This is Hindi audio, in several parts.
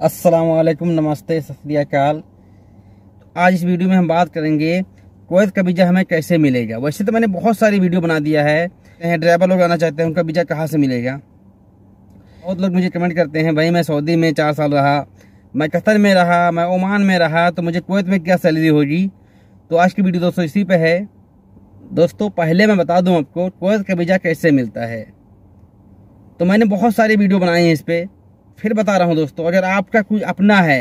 वालेकुम नमस्ते सत्याकाल तो आज इस वीडियो में हम बात करेंगे कोयत का वीज़ा हमें कैसे मिलेगा वैसे तो मैंने बहुत सारी वीडियो बना दिया है ड्राइवर लोग आना चाहते हैं उनका वीज़ा कहाँ से मिलेगा बहुत लोग मुझे कमेंट करते हैं भाई मैं सऊदी में चार साल रहा मैं कतर में रहा मैं ओमान में रहा तो मुझे कोयत में क्या सैलरी होगी तो आज की वीडियो दोस्तों इसी पर है दोस्तों पहले मैं बता दूँ आपको कोयत का वीज़ा कैसे मिलता है तो मैंने बहुत सारी वीडियो बनाई हैं इस पर फिर बता रहा हूँ दोस्तों अगर आपका कोई अपना है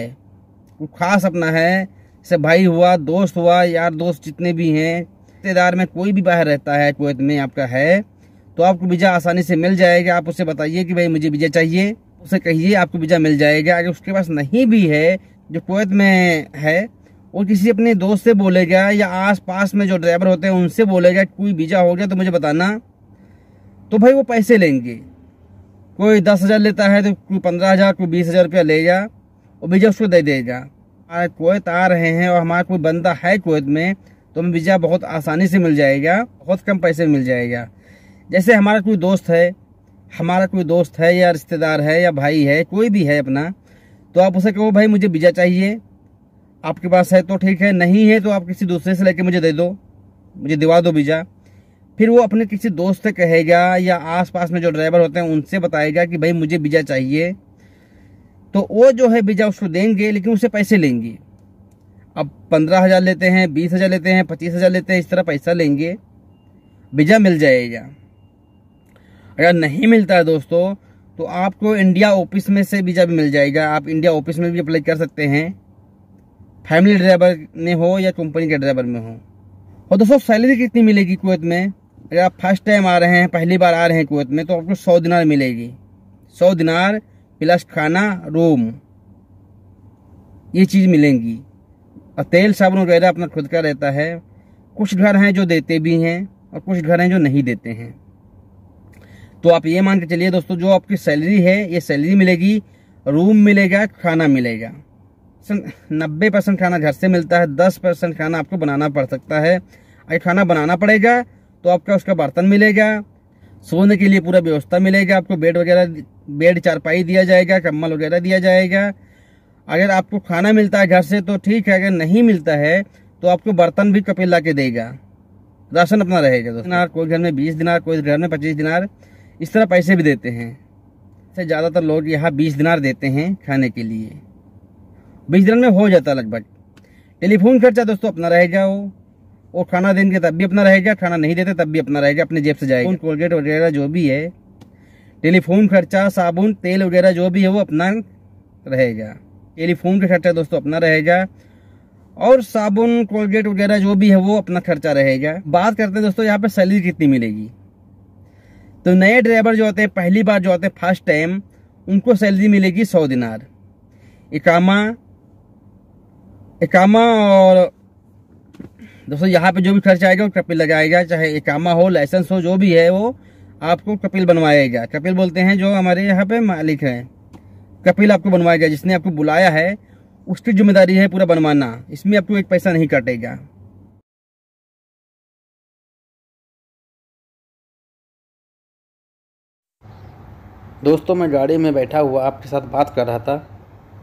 कोई खास अपना है जैसे भाई हुआ दोस्त हुआ यार दोस्त जितने भी हैं रिश्तेदार में कोई भी बाहर रहता है कुवैत में आपका है तो आपको वीज़ा आसानी से मिल जाएगा आप उसे बताइए कि भाई मुझे वीज़ा चाहिए उसे कहिए आपको वीज़ा मिल जाएगा अगर उसके पास नहीं भी है जो कुवैत में है और किसी अपने दोस्त से बोलेगा या आस पास में जो ड्राइवर होते हैं उनसे बोलेगा कोई वीज़ा हो गया तो मुझे बताना तो भाई वो पैसे लेंगे कोई दस हजार लेता है तो कोई पंद्रह हजार कोई बीस हजार रुपया ले जा और वीजा उसको दे देगा हमारे कोयत आ रहे हैं और हमारा कोई बंदा है कोयत में तो हमें वीजा बहुत आसानी से मिल जाएगा बहुत कम पैसे में मिल जाएगा जैसे हमारा कोई दोस्त है हमारा कोई दोस्त है या रिश्तेदार है या भाई है कोई भी है अपना तो आप उसे कहो भाई मुझे वीजा चाहिए आपके पास है तो ठीक है नहीं है तो आप किसी दूसरे से लेके मुझे दे दो मुझे दिवा दो वीजा फिर वो अपने किसी दोस्त से कहेगा या आसपास में जो ड्राइवर होते हैं उनसे बताएगा कि भाई मुझे वीज़ा चाहिए तो वो जो है वीज़ा उसको देंगे लेकिन उससे पैसे लेंगे अब पंद्रह हज़ार लेते हैं बीस हज़ार लेते हैं पच्चीस हज़ार लेते हैं इस तरह पैसा लेंगे वीज़ा मिल जाएगा अगर नहीं मिलता है दोस्तों तो आपको इंडिया ऑफिस में से वीज़ा भी मिल जाएगा आप इंडिया ऑफिस में भी अप्लाई कर सकते हैं फैमिली ड्राइवर में हो या कंपनी के ड्राइवर में हो और दोस्तों सैलरी कितनी मिलेगी कुवैत में अगर आप फर्स्ट टाइम आ रहे हैं पहली बार आ रहे हैं कुवैत में तो आपको सौ दिनार मिलेगी सौ दिनार प्लस खाना रूम ये चीज़ मिलेंगी और तेल साबुन वगैरह अपना खुद का रहता है कुछ घर हैं जो देते भी हैं और कुछ घर हैं जो नहीं देते हैं तो आप ये मान के चलिए दोस्तों जो आपकी सैलरी है ये सैलरी मिलेगी रूम मिलेगा खाना मिलेगा नब्बे परसेंट खाना घर से मिलता है दस परसेंट खाना आपको बनाना पड़ सकता है अगर खाना बनाना पड़ेगा तो आपका उसका बर्तन मिलेगा सोने के लिए पूरा व्यवस्था मिलेगा आपको बेड वगैरह बेड चारपाई दिया जाएगा कम्बल वगैरह दिया जाएगा अगर आपको खाना मिलता है घर से तो ठीक है अगर नहीं मिलता है तो आपको बर्तन भी कपिल ला के देगा राशन अपना रहेगा दो दिनार कोई घर में बीस दिनार कोई घर में पच्चीस दिनार इस तरह पैसे भी देते हैं से ज़्यादातर लोग यहाँ बीस दिनार देते हैं खाने के लिए बीस दिन में हो जाता लगभग टेलीफोन खर्चा दोस्तों अपना रहेगा वो और खाना देंगे तब भी अपना रहेगा खाना नहीं देते तब भी अपना रहेगा अपने जेब से जाएगा कोलगेट वगैरह जो भी है टेलीफोन खर्चा साबुन तेल वगैरह जो भी है वो अपना रहेगा टेलीफोन का खर्चा दोस्तों अपना रहेगा और साबुन कोलगेट वगैरह जो भी है वो अपना खर्चा रहेगा बात करते हैं दोस्तों यहाँ पर सैलरी कितनी मिलेगी तो नए ड्राइवर जो होते हैं पहली बार जो होते हैं फर्स्ट टाइम उनको सैलरी मिलेगी सौ दिनार इकामा इकामा और दोस्तों यहाँ पे जो भी खर्च आएगा वो कपिल लगाएगा चाहे इकामा हो लाइसेंस हो जो भी है वो आपको कपिल बनवाएगा कपिल बोलते हैं जो हमारे यहाँ पे मालिक है कपिल आपको बनवाएगा जिसने आपको बुलाया है उसकी जिम्मेदारी है पूरा बनवाना इसमें आपको एक पैसा नहीं काटेगा दोस्तों मैं गाड़ी में बैठा हुआ आपके साथ बात कर रहा था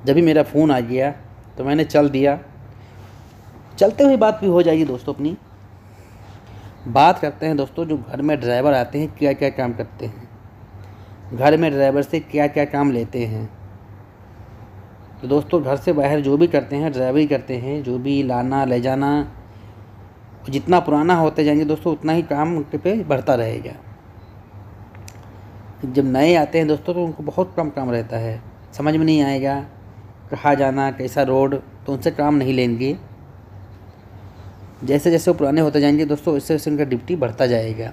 जब भी मेरा फ़ोन आ गया तो मैंने चल दिया चलते हुए बात भी हो जाएगी दोस्तों अपनी बात करते हैं दोस्तों जो घर में ड्राइवर आते हैं क्या क्या काम करते हैं घर में ड्राइवर से क्या क्या काम लेते हैं तो दोस्तों घर से बाहर जो भी करते हैं ड्राइवरी करते हैं जो भी लाना ले जाना जितना पुराना होते जाएंगे दोस्तों उतना ही काम उनके पे बढ़ता रहेगा जब नए आते हैं दोस्तों तो उनको बहुत कम काम रहता है समझ में नहीं आएगा कहाँ जाना कैसा रोड तो उनसे काम नहीं लेंगे जैसे जैसे वो पुराने होते जाएंगे दोस्तों वैसे वैसे उनका डिप्टी बढ़ता जाएगा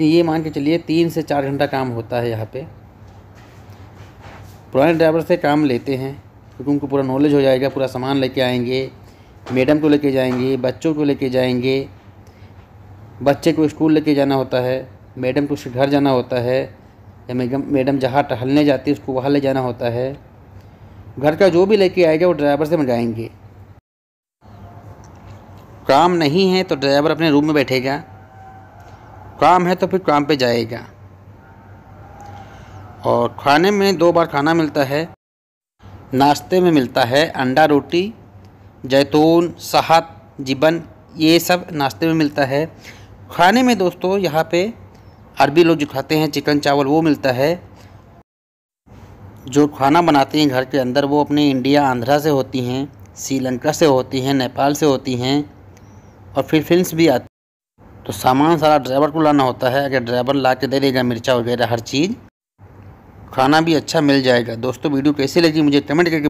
ये मान के चलिए तीन से चार घंटा काम होता है यहाँ पे पुराने ड्राइवर से काम लेते हैं क्योंकि उनको पूरा नॉलेज हो जाएगा पूरा सामान लेके आएंगे मैडम को लेके जाएंगे बच्चों को लेके जाएंगे बच्चे को स्कूल लेके जाना होता है मैडम को उसके घर जाना होता है या मैडम मैडम जहाँ टहलने जाती है उसको वहाँ ले जाना होता है घर का जो भी लेके आएगा वो ड्राइवर से मंगाएंगे काम नहीं है तो ड्राइवर अपने रूम में बैठेगा काम है तो फिर काम पे जाएगा और खाने में दो बार खाना मिलता है नाश्ते में मिलता है अंडा रोटी जैतून शहद जीवन ये सब नाश्ते में मिलता है खाने में दोस्तों यहाँ पे अरबी लोग जो खाते हैं चिकन चावल वो मिलता है जो खाना बनाते हैं घर के अंदर वो अपने इंडिया आंध्रा से होती हैं श्रीलंका से होती हैं नेपाल से होती हैं और फिर फिल्म भी आती तो सामान सारा ड्राइवर को लाना होता है अगर ड्राइवर ला के दे देगा मिर्चा वगैरह हर चीज़ खाना भी अच्छा मिल जाएगा दोस्तों वीडियो कैसी लगी मुझे कमेंट करके